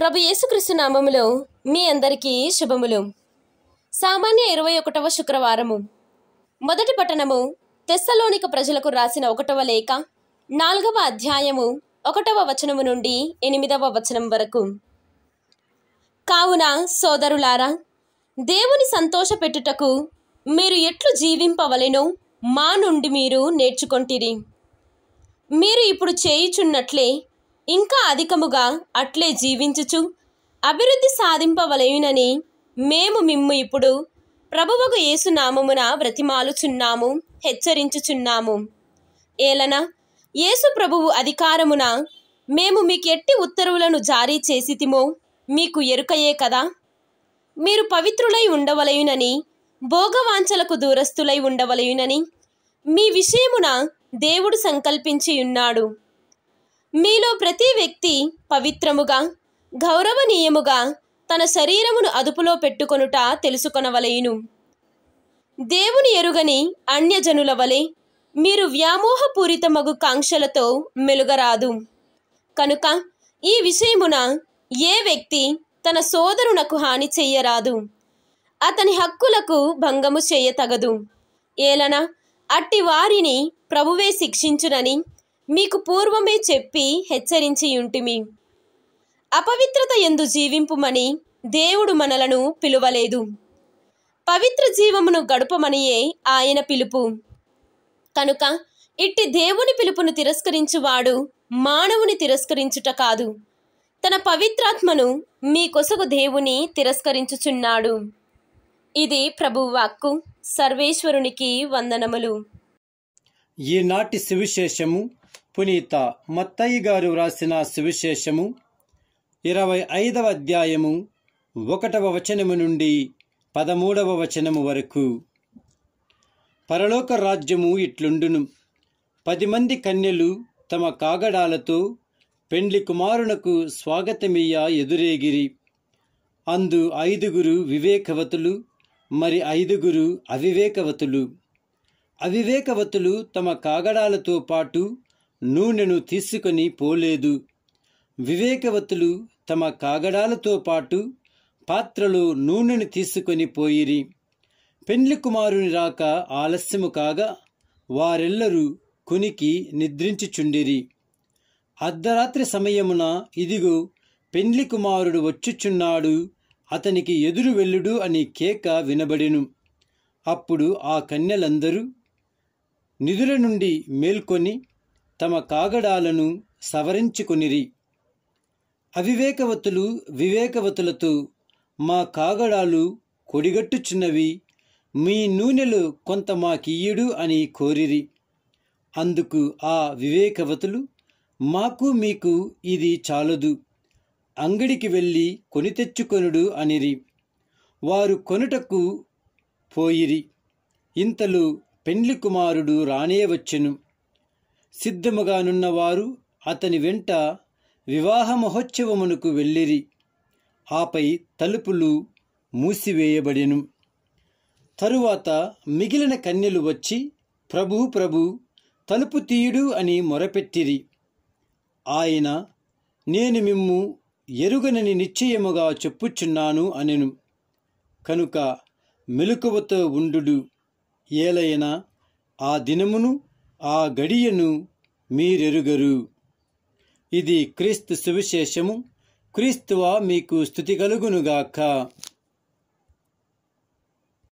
ప్రభు యేసుక్రీస్తు నామములో మీ అందరికీ శుభములు సామాన్య ఇరవై ఒకటవ శుక్రవారము మొదటి పట్టణము తెస్సలోనిక ప్రజలకు రాసిన ఒకటవ లేఖ నాలుగవ అధ్యాయము ఒకటవ వచనము నుండి ఎనిమిదవ వచనం వరకు కావున సోదరులారా దేవుని సంతోషపెట్టుటకు మీరు ఎట్లు జీవింపవలెనో మా నుండి మీరు నేర్చుకొంటిరి మీరు ఇప్పుడు చేయుచున్నట్లే ఇంకా అధికముగా అట్లే జీవించుచు అభివృద్ధి సాధింపవలయునని మేము మిమ్ము ఇప్పుడు ప్రభువకు యేసునామమున బ్రతిమాలుచున్నాము హెచ్చరించుచున్నాము ఏలన యేసు ప్రభువు అధికారమున మేము మీకు ఎట్టి ఉత్తర్వులను జారీ చేసితిమో మీకు ఎరుకయే కదా మీరు పవిత్రులై ఉండవలయునని భోగవాంచలకు దూరస్తులై ఉండవలయునని మీ విషయమున దేవుడు సంకల్పించియున్నాడు మీలో ప్రతి వ్యక్తి పవిత్రముగా గౌరవనీయముగా తన శరీరమును అదుపులో పెట్టుకొనుట తెలుసుకొనవలయును దేవుని ఎరుగని అన్యజనుల వలె మీరు వ్యామోహపూరితమగు కాంక్షలతో మెలుగరాదు కనుక ఈ విషయమున ఏ వ్యక్తి తన సోదరునకు హాని చెయ్యరాదు అతని హక్కులకు భంగము చేయతగదు ఏలన అట్టి వారిని ప్రభువే శిక్షించునని మీకు పూర్వమే చెప్పి హెచ్చరించి ఉంటిమి అపవిత్రత ఎందు జీవింపుమని దేవుడు మనలను పిలువలేదు పవిత్ర జీవమును గడుపమనియే ఆయన పిలుపు కనుక ఇట్టి దేవుని పిలుపును తిరస్కరించువాడు మానవుని తిరస్కరించుట కాదు తన పవిత్రాత్మను మీ కొసగు దేవుని తిరస్కరించుచున్నాడు ఇది ప్రభువాక్కు సర్వేశ్వరునికి వందనములు ఈనాటి సువిశేషము పునీత మత్తయ్య గారు వ్రాసిన సువిశేషము ఇరవై ఐదవ అధ్యాయము ఒకటవ వచనము నుండి పదమూడవ వచనము వరకు పరలోక రాజ్యము ఇట్లుండును పది మంది కన్యలు తమ కాగడాలతో పెండ్లి కుమారునకు స్వాగతమియ్య ఎదురేగిరి అందు ఐదుగురు వివేకవతులు మరి ఐదుగురు అవివేకవతులు అవివేకవతులు తమ కాగడాలతో పాటు నూనెను తీసుకొని పోలేదు వివేకవతులు తమ కాగడాలతో పాటు పాత్రలో నూనెను తీసుకొని పోయిరి పెండ్లి కుమారుని రాక ఆలస్యము కాగా వారెల్లరూ కొనికి నిద్రించుచుండిరి అర్ధరాత్రి సమయమున ఇదిగో పెండ్లి కుమారుడు వచ్చుచున్నాడు అతనికి ఎదురు వెళ్ళుడు అని కేక వినబడెను అప్పుడు ఆ కన్యలందరూ నిధుల నుండి మేల్కొని తమ కాగడాలను సవరించుకొనిరి అవివేకవతులు వివేకవతులతో మా కాగడాలు కొడిగట్టుచున్నవి మీ నూనెలో కొంత మాకియ్యుడు అని కోరిరి అందుకు ఆ వివేకవతులు మాకు మీకు ఇది చాలదు అంగడికి వెళ్ళి కొని తెచ్చుకొనుడు అనిరి వారు కొనుటకు పోయిరి ఇంతలో పెండ్లి కుమారుడు రానే వచ్చెను సిద్ధముగానున్నవారు అతని వెంట వివాహ మహోత్సవమునకు వెళ్ళిరి ఆపై తలుపులు మూసివేయబడెను తరువాత మిగిలిన కన్యలు వచ్చి ప్రభు ప్రభు తలుపు తీయుడు అని మొరపెట్టిరి ఆయన నేను మిమ్ము ఎరుగనని నిశ్చయముగా చెప్పుచున్నాను అనెను కనుక మెలకువతో ఉండు ఏలైనా ఆ దినమును ఆ గడియను మీరెరుగరు ఇది క్రీస్తు సువిశేషము క్రీస్తువా మీకు స్థుతి కలుగునుగాక